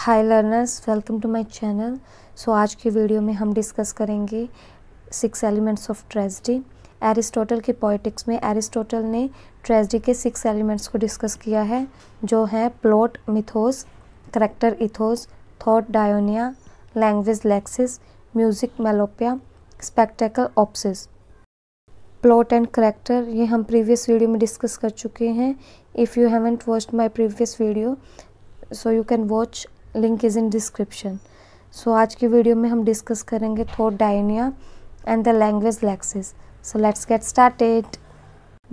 Hi learners welcome to my channel so आज के video में हम डिस्कस करेंगे six elements of tragedy Aristotle के पॉइटिक्स में एरिस्टोटल ने ट्रेजडी के सिक्स एलिमेंट्स को डिस्कस किया है जो है plot mythos character ethos thought dianoia language lexis music melopoeia spectacle opsis plot and character ये हम प्रीवियस वीडियो में डिस्कस कर चुके हैं if you haven't watched my previous video so you can watch link is in description so आज की video में हम डिस्कस करेंगे thought dianoia and the language lexis so let's get started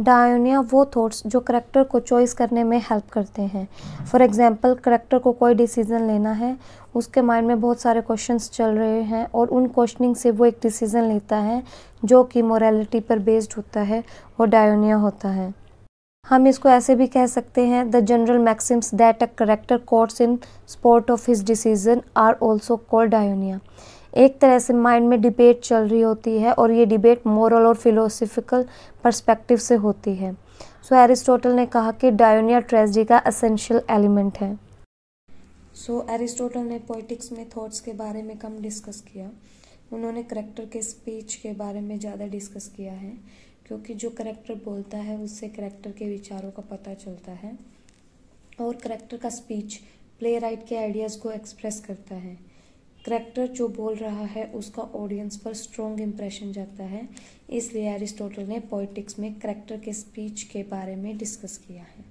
dianoia वो थॉट्स जो करैक्टर को choice करने में हेल्प करते हैं फॉर एग्जांपल करैक्टर को कोई डिसीज़न लेना है उसके माइंड में बहुत सारे क्वेश्चंस चल रहे हैं और उन क्वेश्चनिंग से वो एक डिसीज़न लेता है जो कि मोरालिटी पर बेस्ड होता है और डायोनिया होता है हम इसको ऐसे भी कह सकते हैं the general maxims that a character course in support of his decision are also called dianoia एक तरह से माइंड में डिबेट चल रही होती है और ये डिबेट मॉरल और फिलोसफिकल परस्पेक्टिव से होती है सो so, एरिस्टोटल ने कहा कि डायोनिया ट्रेजडी का असेंशियल एलिमेंट है सो so, एरिस्टोटल ने पोइटिक्स में थॉट्स के बारे में कम डिस्कस किया उन्होंने करेक्टर के स्पीच के बारे में ज़्यादा डिस्कस किया है क्योंकि जो करेक्टर बोलता है उससे करेक्टर के विचारों का पता चलता है और करेक्टर का स्पीच प्ले राइट के आइडियाज़ को एक्सप्रेस करता है करेक्टर जो बोल रहा है उसका ऑडियंस पर स्ट्रॉन्ग इम्प्रेशन जाता है इसलिए एरिस्टोटल ने पॉलिटिक्स में करेक्टर के स्पीच के बारे में डिस्कस किया है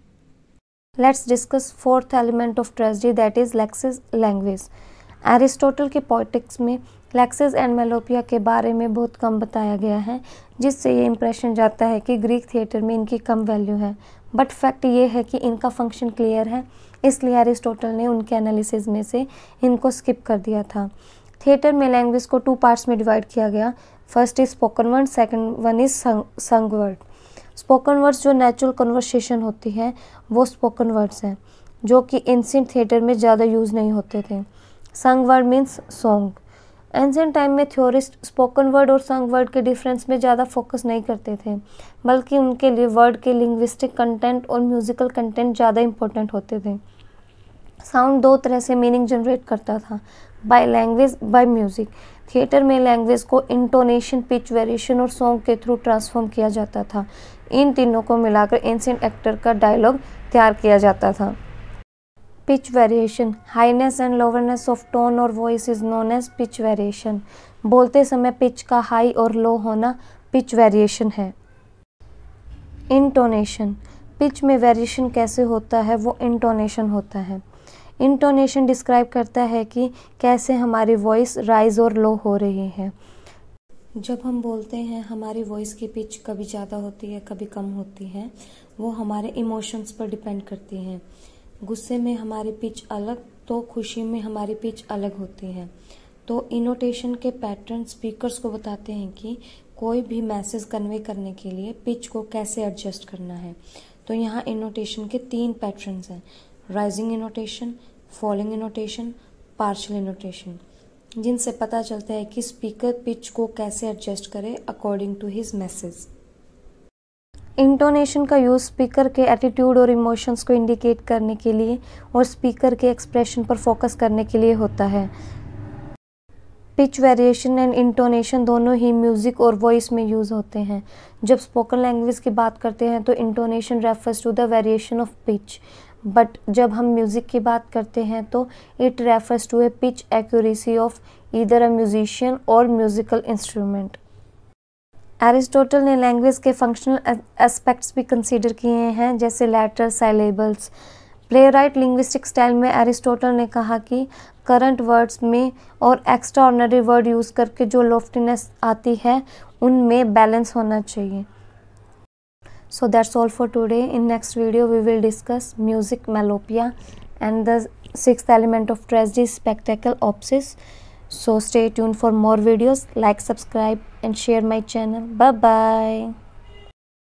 let's discuss fourth element of tragedy that is lexis language Aristotle के पॉलिटिक्स में लैक्सिस एंड मेलोपिया के बारे में बहुत कम बताया गया है जिससे ये इम्प्रेशन जाता है कि ग्रीक थिएटर में इनकी कम वैल्यू है बट फैक्ट ये है कि इनका फंक्शन क्लियर है इसलिए एरिस्टोटल ने उनके एनालिसिस में से इनको स्किप कर दिया था थिएटर में लैंग्वेज को टू पार्ट्स में डिवाइड किया गया first is spoken word second one is sung word spoken words जो नेचुरल कन्वर्सेशन होती है वो स्पोकन वर्ड्स हैं जो कि इंसेंट थिएटर में ज़्यादा यूज़ नहीं होते थे sung word means song ancient time में थ्योरिस्ट स्पोकन वर्ड और संग वर्ड के डिफरेंस में ज़्यादा फोकस नहीं करते थे बल्कि उनके लिए वर्ड के लिंग्विस्टिक कंटेंट और म्यूज़िकल कंटेंट ज़्यादा इंपॉर्टेंट होते थे साउंड दो तरह से मीनिंग जनरेट करता था by language by music theatre में लैंग्वेज को इंटोनेशन पिच वेरिएशन और सॉन्ग के थ्रू ट्रांसफॉर्म किया जाता था इन तीनों को मिलाकर एंशियन एक्टर का डायलॉग तैयार किया जाता था pitch variation highness and lowness of tone or voice is known as pitch variation बोलते समय pitch का high और low होना pitch variation है intonation pitch में variation कैसे होता है वो intonation होता है intonation describe करता है कि कैसे हमारी voice rise और low हो रही है जब हम बोलते हैं हमारी वॉइस की पिच कभी ज़्यादा होती है कभी कम होती है वो हमारे इमोशंस पर डिपेंड करती हैं गुस्से में हमारी पिच अलग तो खुशी में हमारी पिच अलग होती है तो इनोटेशन के पैटर्न स्पीकर्स को बताते हैं कि कोई भी मैसेज कन्वे करने के लिए पिच को कैसे एडजस्ट करना है तो यहाँ इनोटेशन के तीन पैटर्न्स हैं rising intonation falling intonation partial intonation जिनसे पता चलता है कि स्पीकर पिच को कैसे एडजस्ट करे according to his message intonation का यूज़ स्पीकर के एटीट्यूड और इमोशंस को इंडिकेट करने के लिए और स्पीकर के एक्सप्रेशन पर फोकस करने के लिए होता है पिच वेरिएशन एंड इंटोनेशन दोनों ही म्यूज़िक और वॉइस में यूज़ होते हैं जब स्पोकन लैंग्वेज की बात करते हैं तो intonation refers to the variation of pitch but जब हम म्यूज़िक की बात करते हैं तो it refers to a pitch accuracy of either a musician और म्यूज़िकल इंस्ट्रूमेंट एरिस्टोटल ने लैंग्वेज के फंक्शनल एस्पेक्ट्स भी कंसीडर किए हैं जैसे letter syllables playwright linguistic style में एरिस्टोटल ने कहा कि करंट वर्ड्स में और एक्स्ट्रा ऑर्डनरी वर्ड यूज़ करके जो लोफ्टीनेस आती है उनमें बैलेंस होना चाहिए so that's all for today in next video we will discuss music melopoeia and the six element of tragedy spectacle opsis So stay tuned for more videos, like, subscribe and share my channel. Bye-bye.